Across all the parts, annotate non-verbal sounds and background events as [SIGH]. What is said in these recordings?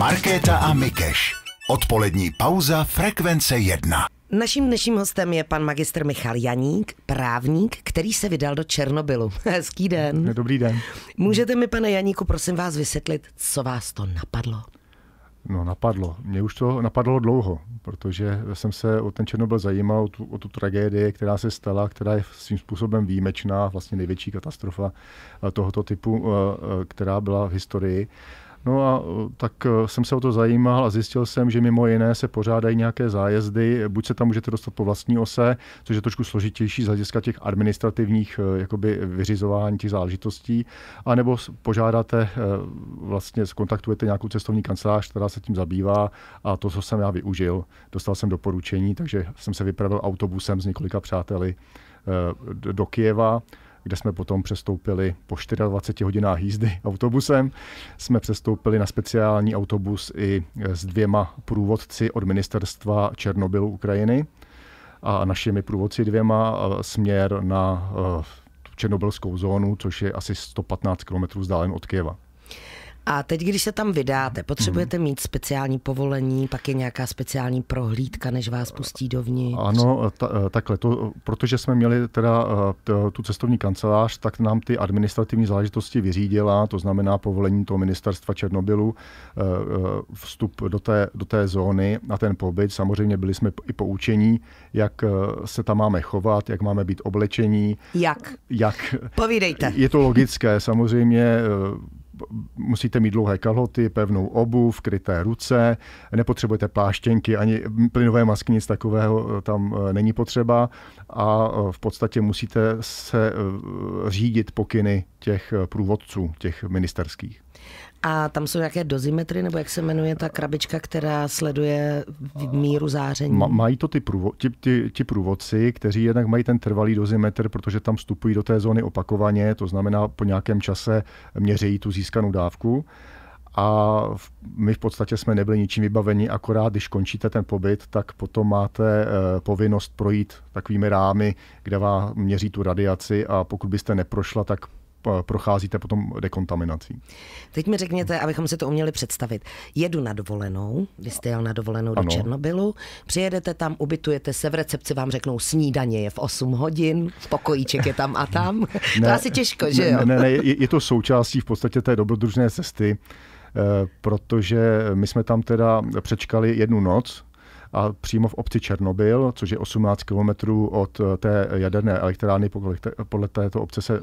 Markéta a Mikeš. Odpolední pauza Frekvence 1. Naším dnešním hostem je pan magistr Michal Janík, právník, který se vydal do Černobylu. [LAUGHS] Hezký den. Dobrý den. Můžete mi, pane Janíku, prosím vás vysvětlit, co vás to napadlo? No napadlo. Mě už to napadlo dlouho, protože jsem se o ten Černobyl zajímal, o tu, o tu tragédii, která se stala, která je svým způsobem výjimečná, vlastně největší katastrofa eh, tohoto typu, eh, eh, která byla v historii. No a eh, tak eh, jsem se o to zajímal a zjistil jsem, že mimo jiné se pořádají nějaké zájezdy, buď se tam můžete dostat po vlastní ose, což je trošku složitější z hlediska těch administrativních eh, jakoby vyřizování těch záležitostí, anebo požádáte, vlastně skontaktujete nějakou cestovní kancelář, která se tím zabývá a to, co jsem já využil, dostal jsem doporučení, takže jsem se vypravil autobusem s několika přáteli do Kijeva kde jsme potom přestoupili po 24 hodinách jízdy autobusem. Jsme přestoupili na speciální autobus i s dvěma průvodci od ministerstva Černobylu Ukrajiny a našimi průvodci dvěma eh, směr na eh, černobylskou zónu, což je asi 115 km vzdálen od Kyjeva. A teď, když se tam vydáte, potřebujete mm. mít speciální povolení, pak je nějaká speciální prohlídka, než vás pustí dovnitř? Ano, ta, eh, takhle. To, protože jsme měli teda eh, tu cestovní kancelář, tak nám ty administrativní záležitosti vyřídila, to znamená povolení toho ministerstva Černobylu, eh, vstup do té, do té zóny a ten pobyt. Samozřejmě byli jsme i poučení, jak se tam máme chovat, jak máme být oblečení. Jak? Jak? Povídejte. Je to logické, samozřejmě musíte mít dlouhé kalhoty, pevnou obuv, kryté ruce, nepotřebujete pláštěnky, ani plynové masky, nic takového eh, tam eh, není potřeba a eh, v podstatě musíte se řídit pokyny těch průvodců, těch ministerských. A tam jsou nějaké dozimetry, nebo jak se jmenuje ta krabička, která sleduje míru záření? Ma, mají to ty, průvo, ti, ti, ti průvodci, kteří jednak mají ten trvalý dozimetr, protože tam vstupují do té zóny opakovaně, to znamená po nějakém čase měří tu získanou dávku. A my v podstatě jsme nebyli ničím vybaveni, akorát když končíte ten pobyt, tak potom máte eh, povinnost projít takovými rámy, kde vám měří tu radiaci a pokud byste neprošla, tak procházíte potom dekontaminací. Teď mi řekněte, abychom si to uměli představit. Jedu na dovolenou, vy jste jel na dovolenou ano. do Černobylu, přijedete tam, ubytujete se, v recepci vám řeknou snídaně je v 8 hodin, pokojíček je tam a tam. ne, to asi těžko, že jo? Ne, ne, ne je, je to součástí v podstatě té dobrodružné cesty, eh, protože my jsme tam teda přečkali jednu noc, a přímo v obci Černobyl, což je 18 kilometrů od eh, té jaderné elektrárny, podle této obce se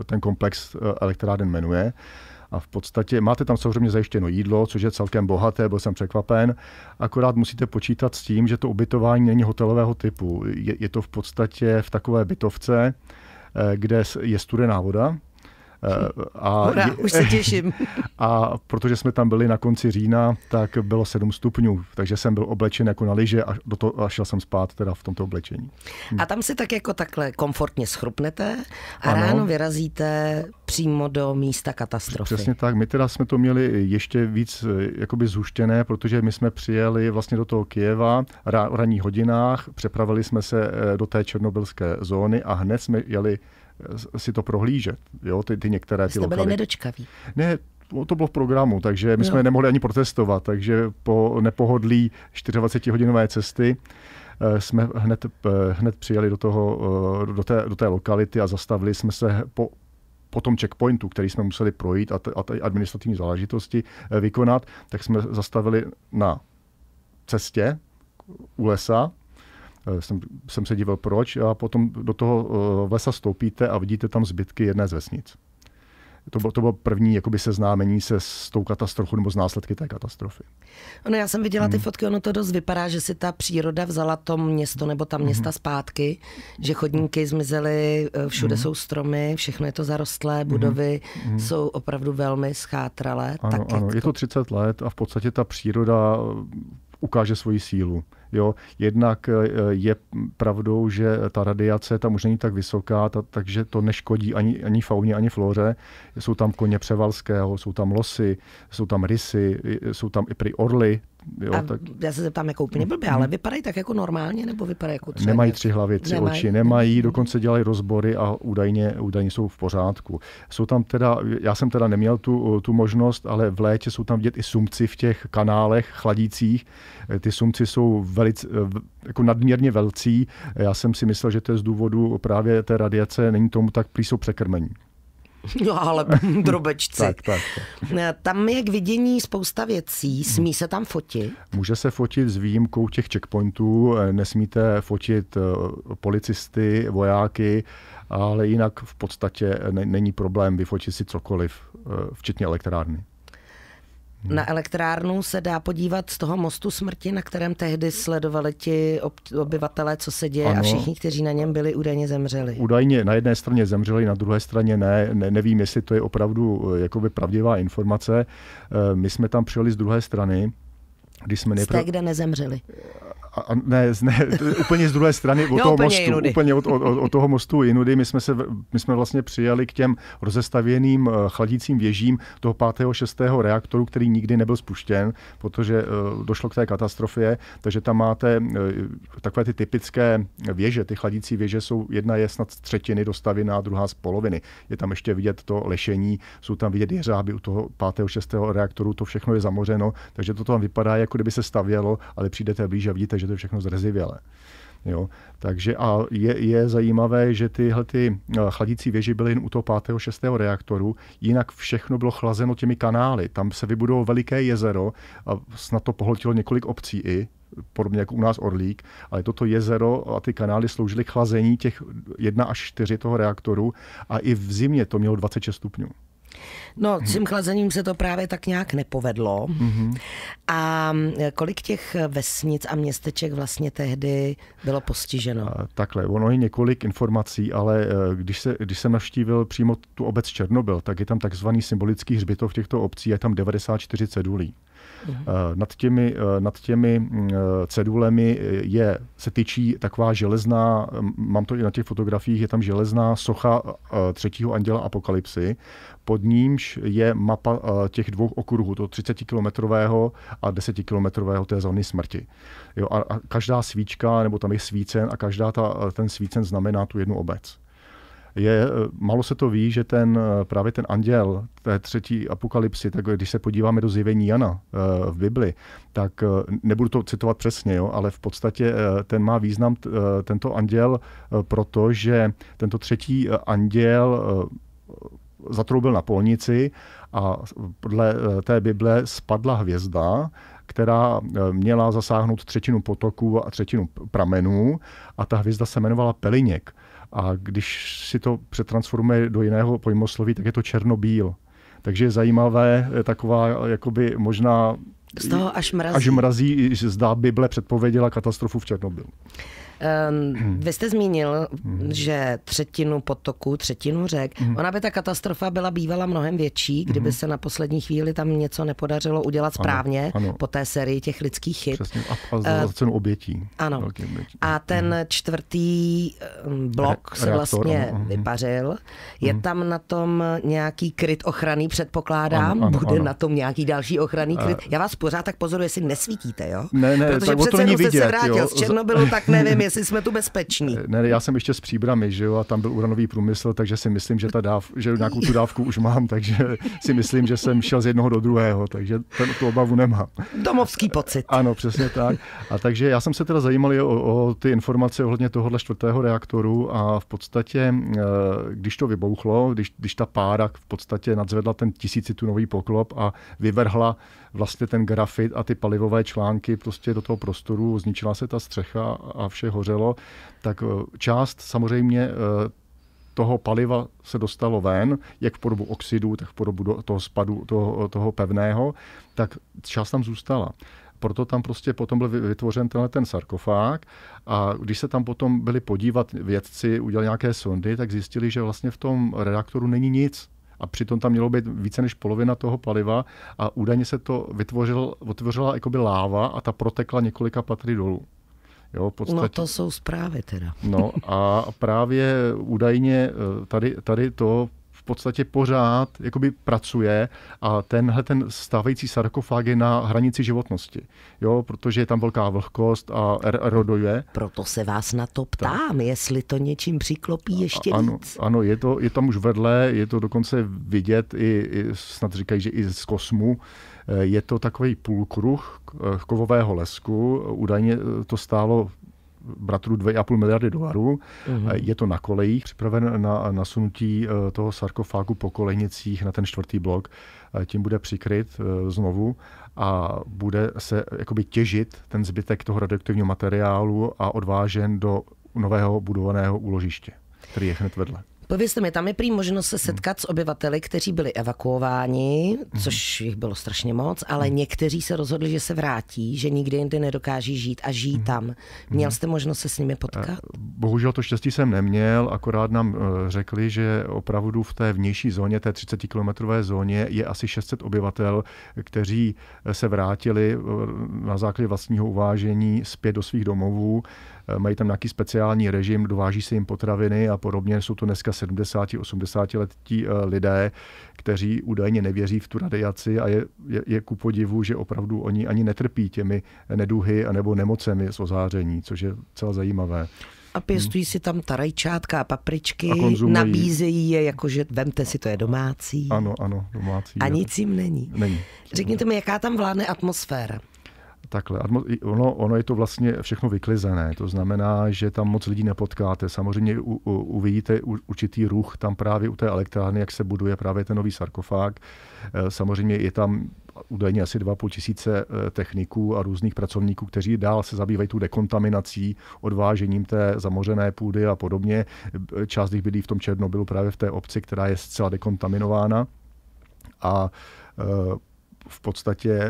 eh, ten komplex eh, elektráren jmenuje. A v podstatě máte tam samozřejmě zajištěno jídlo, což je celkem bohaté, byl jsem překvapen. Akorát musíte počítat s tím, že to ubytování není hotelového typu. Je, je to v podstatě v takové bytovce, kde je studená voda, Eh, a, Hurá, už se těším. [LAUGHS] A protože jsme tam byli na konci října, tak bylo 7 stupňů, takže jsem byl oblečen jako na lyže a, do to, a šel jsem spát teda v tomto oblečení. Hm. A tam si tak jako takhle komfortně schrupnete a ano. ráno vyrazíte přímo do místa katastrofy. Přesně tak. My teda jsme to měli ještě víc eh, jakoby zhuštěné, protože my jsme přijeli vlastně do toho Kijeva v ranních hodinách, přepravili jsme se eh, do té černobylské zóny a hned jsme jeli si to prohlížet, jo, ty, ty některé ty jste lokality. byli nedočkaví. Ne, to bylo v programu, takže my jo. jsme nemohli ani protestovat, takže po nepohodlí 24-hodinové cesty eh, jsme hned, eh, hned přijeli do, toho, eh, do, té, do té lokality a zastavili jsme se po, po tom checkpointu, který jsme museli projít a, t, a administrativní záležitosti vykonat, tak jsme zastavili na cestě u lesa Eh, jsem, jsem se díval proč, a potom do toho eh, lesa stoupíte a vidíte tam zbytky jedné z vesnic. To bylo, to bylo první jakoby seznámení se s tou katastrofou nebo z následky té katastrofy. Ono, já jsem viděla ty hmm. fotky, ono to dost vypadá, že si ta příroda vzala to město nebo ta města mm. zpátky, že chodníky zmizely, eh, všude mm. jsou stromy, všechno je to zarostlé, hmm. budovy mm. jsou opravdu velmi schátralé. Ano, tak ano, je to... je to 30 let a v podstatě ta příroda ukáže svoji sílu. Jo. Jednak eh, je pravdou, že ta radiace tam už není tak vysoká, ta, takže to neškodí ani, ani fauně, ani flóře. Jsou tam koně převalského, jsou tam losy, jsou tam rysy, jsou tam i pri orly, Jo, tak... Já se zeptám jako úplně blbě, ale mhm. vypadají tak jako normálně, nebo vypadají jako třeba... Nemají tři hlavy, tři nemají. oči, nemají, dokonce dělají rozbory a údajně, údajně jsou v pořádku. Jsou tam teda, já jsem teda neměl tu, tu možnost, ale v létě jsou tam vidět i sumci v těch kanálech chladících. Ty sumci jsou velmi velice, eh, jako nadměrně velcí. Já jsem si myslel, že to je z důvodu právě té radiace, není tomu tak, prý jsou překrmení. No ale [LAUGHS] drobečci. tak, tak, tak. Eh, tam je k vidění spousta věcí. Smí se tam fotit? Může se fotit s výjimkou těch checkpointů. Eh, nesmíte fotit policisty, vojáky, ale jinak v podstatě není problém vyfotit si cokoliv, včetně elektrárny. Na elektrárnu se dá podívat z toho mostu smrti, na kterém tehdy sledovali ti obyvatelé, co se děje ano. a všichni, kteří na něm byli, údajně zemřeli. Údajně na jedné straně zemřeli, na druhé straně ne. ne nevím, jestli to je opravdu eh, jakoby pravdivá informace. Eh, my jsme tam přijeli z druhé strany, když jsme nejprve... Jste, kde nezemřeli. Eh, a ne, ne, úplně z druhé strany, od no, toho úplně mostu. Jinudy. Úplně od, od, od toho mostu jinudy. My jsme, se, my jsme vlastně přijali k těm rozestavěným eh, chladícím věžím toho 5. 6. reaktoru, který nikdy nebyl spuštěn, protože eh, došlo k té katastrofě. Takže tam máte eh, takové ty typické věže, ty chladící věže jsou, jedna je snad z třetiny dostavěná, druhá z poloviny. Je tam ještě vidět to lešení, jsou tam vidět jeřáby u toho 5. 6. reaktoru, to všechno je zamořeno, takže to tam vypadá, jako kdyby se stavělo, ale přijdete blíže a vidíte, že že to je všechno zrezivěle. Jo. Takže a je, je zajímavé, že tyhle ty eh, chladící věži byly jen u toho 5. 6. reaktoru, jinak všechno bylo chlazeno těmi kanály. Tam se vybudovalo veliké jezero a snad to pohltilo několik obcí i, podobně jako u nás Orlík, ale toto jezero a ty kanály sloužily k chlazení těch 1 až 4 toho reaktoru a i v zimě to mělo 26 stupňů. No, s mhm. tím chlazením se to právě tak nějak nepovedlo. Hmm. A mm, kolik těch vesnic a městeček vlastně tehdy bylo postiženo? Takhle, ono je několik informací, ale e, když, se, když jsem navštívil přímo tu obec Černobyl, tak je tam takzvaný symbolický hřbitov těchto obcí, je tam 94 cedulí. Eh, nad těmi, eh, nad těmi mm, eh, cedulemi je, se tyčí taková železná, mám to i na těch fotografiích, je tam železná socha třetího anděla apokalypsy, pod nímž je mapa těch dvou okruhů, toho 30-kilometrového a 10-kilometrového té zóny smrti. Jo, a každá svíčka, nebo tam je svícen, a každá ta, ten svícen znamená tu jednu obec je, eh, malo se to ví, že ten eh, právě ten anděl té třetí apokalypsy, tak když se podíváme do zjevení Jana eh, v Bibli, tak nebudu to citovat přesně, jo, ale v podstatě ten má význam tento anděl, protože tento třetí anděl zatroubil na polnici a podle té Bible spadla hvězda, která měla zasáhnout třetinu potoků a třetinu pramenů a ta hvězda se jmenovala Peliněk. A když si to přetransformuje do jiného pojmosloví, tak je to černobíl. Takže je zajímavé eh, taková eh, jakoby možná... Z toho až mrazí. Až mrazí, zdá Bible předpověděla katastrofu v Černobylu. Um, vy jste zmínil, hmm. že třetinu potoku, třetinu řek. Hmm. Ona by ta katastrofa byla bývala mnohem větší, kdyby hmm. se na poslední chvíli tam něco nepodařilo udělat správně ano, ano. po té sérii těch lidských chyb. Přesně. A, a za uh, cenu obětí. Ano. A ten mhm. čtvrtý ehm, blok Re- se reaktor, vlastně ano. Mhm. vypařil. Je ano. Mhm. tam na tom nějaký kryt ochranný, předpokládám. Ano, ano, Bude ano. na tom nějaký další ochranný kryt. Eh. Já vás pořád tak pozoruji, jestli nesvítíte, jo? Ne, ne, Protože přece jenom jste se vrátil jo? z [LAUGHS] Černobylu, tak nevím, jestli jsme tu bezpeční. Eh, ne, já jsem ještě s příbrami, že jo, a tam byl uranový průmysl, takže si myslím, že, ta dáv, že nějakou tu dávku už mám, takže si myslím, že jsem šel z jednoho do druhého, takže ten, tu obavu nemám. Domovský pocit. Ano, přesně tak. A takže já jsem se teda zajímal o, o ty informace ohledně tohohle čtvrtého reaktoru a v podstatě, eh, když to vybouchlo, když, když ta pára v podstatě nadzvedla ten tisícitunový poklop a vyvrhla vlastně ten grafit a ty palivové články prostě do toho prostoru, zničila se ta střecha a vše hořelo, tak eh, část samozřejmě eh, toho paliva se dostalo ven, jak v podobu oxidu, tak v podobu toho spadu, toho, toho pevného, tak část tam zůstala proto tam prostě potom byl vytvořen tenhle ten sarkofág a když se tam potom byli podívat vědci, udělali nějaké sondy, tak zjistili, že vlastně v tom reaktoru není nic. A přitom tam mělo být více než polovina toho paliva a údajně se to vytvořil, vytvořila jakoby láva a ta protekla několika patry dolů. Jo, no, podstatě... No to jsou zprávy teda. No a právě údajně eh, tady, tady to podstatě pořád jakoby pracuje a tenhle ten stávající sarkofág je na hranici životnosti, jo, protože je tam velká vlhkost a eroduje. Proto se vás na to ptám, tak. jestli to něčím přiklopí ještě a, ano, víc. Ano, je, to, je tam už vedle, je to dokonce vidět, i, i snad říkají, že i z kosmu, eh, je to takový půlkruh eh, kovového lesku. Údajně eh, to stálo bratrů 2,5 miliardy dolarů. Mm-hmm. Je to na kolejích, připraven na nasunutí eh, toho sarkofágu po kolejnicích na ten čtvrtý blok. Eh, tím bude přikryt znovu a bude se jakoby těžit ten zbytek toho radioaktivního materiálu a odvážen do nového budovaného úložiště, který je hned vedle. Povězte mi, tam je prý možnost se setkat s obyvateli, kteří byli evakuováni, mhm. což jich bylo strašně moc, ale mhm. někteří se rozhodli, že se vrátí, že nikdy jinde nedokáží žít a žijí mhm. tam. Měl jste možnost se s nimi potkat? Eh, bohužel to štěstí jsem neměl, akorát nám eh, řekli, že opravdu v té vnější zóně, té 30-kilometrové zóně, je asi 600 obyvatel, kteří eh, se vrátili na základě vlastního uvážení zpět do svých domovů. Eh, mají tam nějaký speciální režim, dováží se jim potraviny a podobně. Jsou to dneska 70-80 letí eh, lidé, kteří údajně nevěří v tu radiaci a je, je, je ku podivu, že opravdu oni ani netrpí těmi neduhy anebo nemocemi z ozáření, což je celá zajímavé. A pěstují si tam rajčátka a papričky, a nabízejí je, jakože vemte si, to je domácí. Ano, ano, domácí. A je. nic jim není. není. Řekněte mi, jaká tam vládne atmosféra? Takhle. Ono, ono je to vlastně všechno vyklizené. To znamená, že tam moc lidí nepotkáte. Samozřejmě u, u, uvidíte určitý ruch tam právě u té elektrárny, jak se buduje právě ten nový sarkofág. Eh, samozřejmě je tam údajně asi 2,5 tisíce eh, techniků a různých pracovníků, kteří dál se zabývají tu dekontaminací, odvážením té zamořené půdy a podobně. Eh, část jich bydlí v tom Černobylu právě v té obci, která je zcela dekontaminována. A v podstatě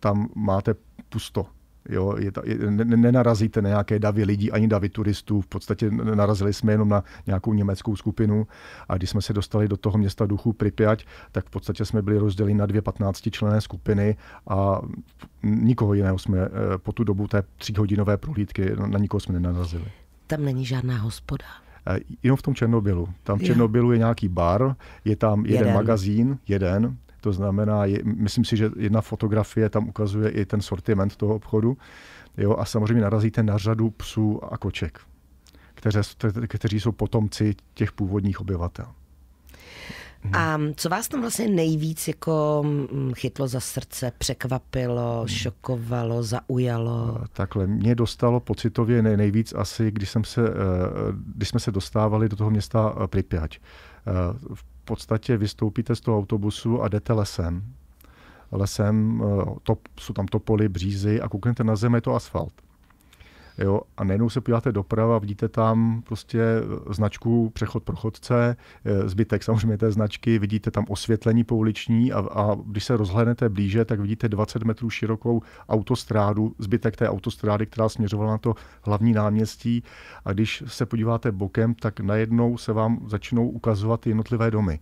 tam máte pusto. Jo, je ta, je, nenarazíte na nějaké davy lidí, ani davy turistů. V podstatě narazili jsme jenom na nějakou německou skupinu. A když jsme se dostali do toho města duchu Pripyat, tak v podstatě jsme byli rozděleni na dvě 15 člené skupiny a nikoho jiného jsme eh, po tu dobu té tříhodinové prohlídky, na nikoho jsme nenarazili. Tam není žádná hospoda. Eh, jenom v tom Černobylu. Tam v Černobylu je nějaký bar, je tam jeden, jeden. magazín, jeden, to znamená, je, myslím si, že jedna fotografie tam ukazuje i ten sortiment toho obchodu. Jo, a samozřejmě narazíte na řadu psů a koček, kteře, kteří jsou potomci těch původních obyvatel. Hmm. A co vás tam vlastně nejvíc jako mm, chytlo za srdce, překvapilo, hmm. šokovalo, zaujalo? Takhle, mě dostalo pocitově nejvíc asi, když, jsem se, eh, když jsme se dostávali do toho města eh, Pripyat. Eh, v podstatě vystoupíte z toho autobusu a jdete lesem. Lesem, eh, to, jsou tam topoly, břízy a kouknete na zem, je to asfalt. Jo? A najednou se podíváte doprava, vidíte tam prostě eh, značku přechod pro chodce, eh, zbytek samozřejmě té značky, vidíte tam osvětlení pouliční a, a když se rozhlednete blíže, tak vidíte 20 metrů širokou autostrádu, zbytek té autostrády, která směřovala na to hlavní náměstí. A když se podíváte bokem, tak najednou se vám začnou ukazovat jednotlivé domy.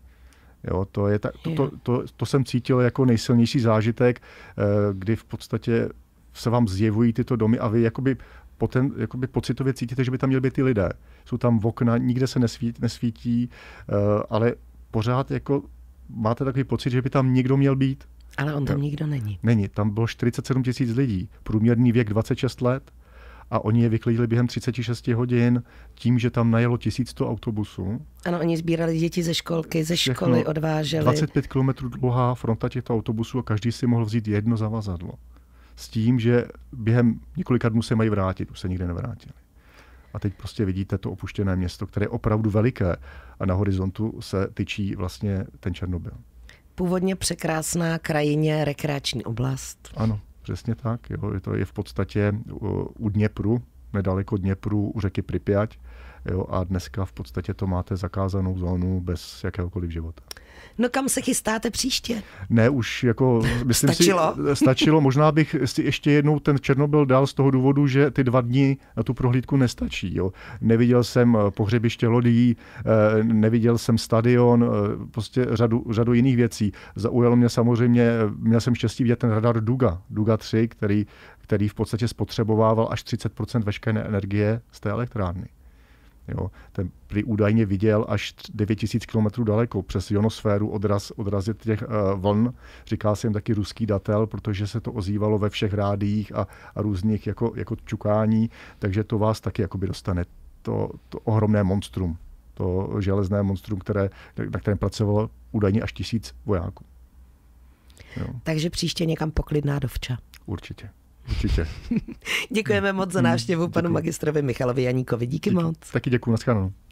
Jo, to, je ta, to, to, to, to jsem cítil jako nejsilnější zážitek, eh, kdy v podstatě se vám zjevují tyto domy a vy jakoby poten, jakoby pocitově cítíte, že by tam měly být ty lidé. Jsou tam okna, nikde se nesvítí, nesvítí eh, ale pořád jako máte takový pocit, že by tam někdo měl být. Ale on tam nikdo není. Není, tam bylo 47 tisíc lidí, průměrný věk 26 let a oni je vyklidili během 36 hodin tím, že tam najelo 1100 autobusů. Ano, oni sbírali děti ze školky, ze Všechno školy odváželi. 25 kilometrů dlouhá fronta těchto autobusů a každý si mohl vzít jedno zavazadlo s tím, že během několika dnů se mají vrátit, už se nikdy nevrátili. A teď prostě vidíte to opuštěné město, které je opravdu veliké a na horizontu se tyčí vlastně ten Černobyl. Původně překrásná krajině, rekreační oblast. Ano, přesně tak. Jo. To je v podstatě u Dněpru, nedaleko Dněpru u řeky Pripyať, Jo, a dneska v podstatě to máte zakázanou zónu bez jakéhokoliv života. No kam se chystáte příště? Ne, už jako, myslím stačilo? si, stačilo. Možná bych si ještě jednou ten Černobyl dal z toho důvodu, že ty dva dny na tu prohlídku nestačí. Jo. Neviděl jsem eh, pohřebiště lodí, eh, neviděl jsem stadion, eh, prostě řadu, řadu jiných věcí. Zaujalo mě samozřejmě, měl jsem štěstí vidět ten radar Duga, Duga 3, který, který v podstatě spotřebovával až 30 veškeré energie z té elektrárny. Jo. Ten prý údajně viděl až 9000 km daleko přes ionosféru odraz, odrazy těch uh, vln. Říká se jim taky ruský datel, protože se to ozývalo ve všech rádiích a, a různých jako, jako čukání, takže to vás taky jakoby dostane. To, to ohromné monstrum, to železné monstrum, které, na kterém pracovalo údajně až tisíc vojáků. Jo. Takže příště někam poklidná dovča. Určitě. Určitě. [LAUGHS] Děkujeme moc za hmm. návštěvu panu Děkuji. magistrovi Michalovi Janíkovi. Díky, Díky moc. Taky děkuji, nashledanou.